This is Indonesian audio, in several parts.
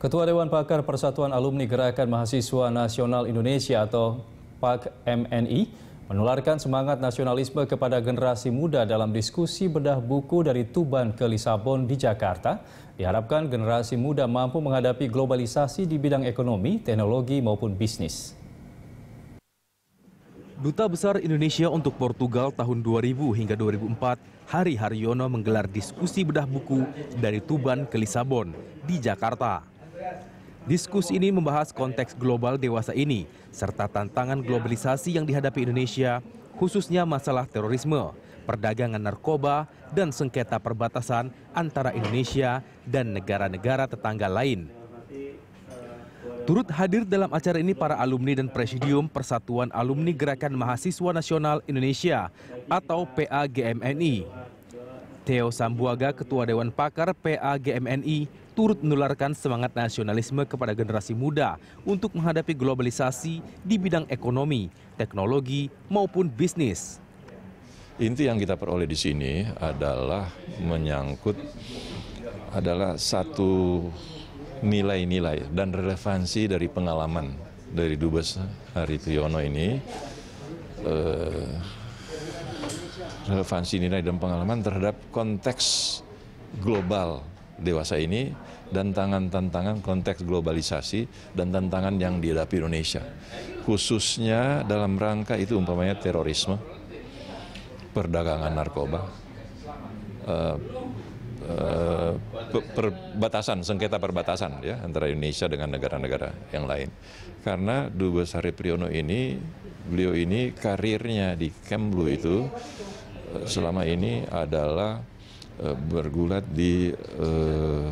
Ketua Dewan Pakar Persatuan Alumni Gerakan Mahasiswa Nasional Indonesia atau PAK MNI menularkan semangat nasionalisme kepada generasi muda dalam diskusi bedah buku dari Tuban ke Lisabon di Jakarta. Diharapkan generasi muda mampu menghadapi globalisasi di bidang ekonomi, teknologi maupun bisnis. Duta Besar Indonesia untuk Portugal tahun 2000 hingga 2004, Hari Haryono menggelar diskusi bedah buku dari Tuban ke Lisabon di Jakarta. Diskusi ini membahas konteks global dewasa ini, serta tantangan globalisasi yang dihadapi Indonesia, khususnya masalah terorisme, perdagangan narkoba, dan sengketa perbatasan antara Indonesia dan negara-negara tetangga lain. Turut hadir dalam acara ini para alumni dan Presidium Persatuan Alumni Gerakan Mahasiswa Nasional Indonesia atau PAGMNI. Theo Sambuaga, Ketua Dewan Pakar PAGMNI, turut menularkan semangat nasionalisme kepada generasi muda untuk menghadapi globalisasi di bidang ekonomi, teknologi, maupun bisnis. Inti yang kita peroleh di sini adalah menyangkut adalah satu nilai-nilai dan relevansi dari pengalaman dari Dubes Hari Priyono ini eh, relevansi nilai dan pengalaman terhadap konteks global dewasa ini dan tantangan-tantangan konteks globalisasi dan tantangan yang dihadapi Indonesia. Khususnya dalam rangka itu umpamanya terorisme, perdagangan narkoba, uh, uh, perbatasan, sengketa perbatasan ya antara Indonesia dengan negara-negara yang lain. Karena Dubes Hari Priyono ini, beliau ini karirnya di Kemlu itu selama ini adalah eh, bergulat di uh,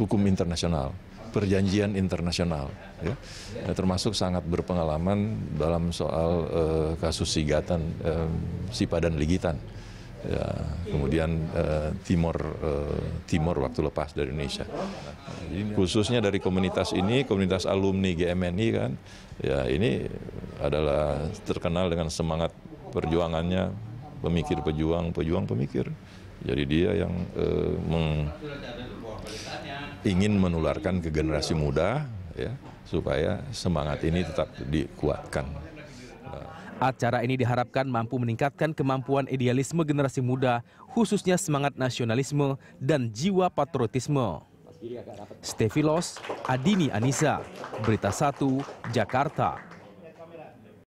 hukum internasional, perjanjian internasional, ya. Nah, termasuk sangat berpengalaman dalam soal uh, kasus sigatan um, Sipa dan Ligitan, ya. kemudian uh, Timor uh, Timor waktu lepas dari Indonesia. khususnya dari komunitas ini, komunitas alumni GMNI kan, ya ini adalah terkenal dengan semangat perjuangannya pemikir pejuang, pejuang pemikir. Jadi dia yang eh, meng, ingin menularkan ke generasi muda ya supaya semangat ini tetap dikuatkan. Acara ini diharapkan mampu meningkatkan kemampuan idealisme generasi muda, khususnya semangat nasionalisme dan jiwa patriotisme. Stevilos Adini Anisa Berita 1, Jakarta.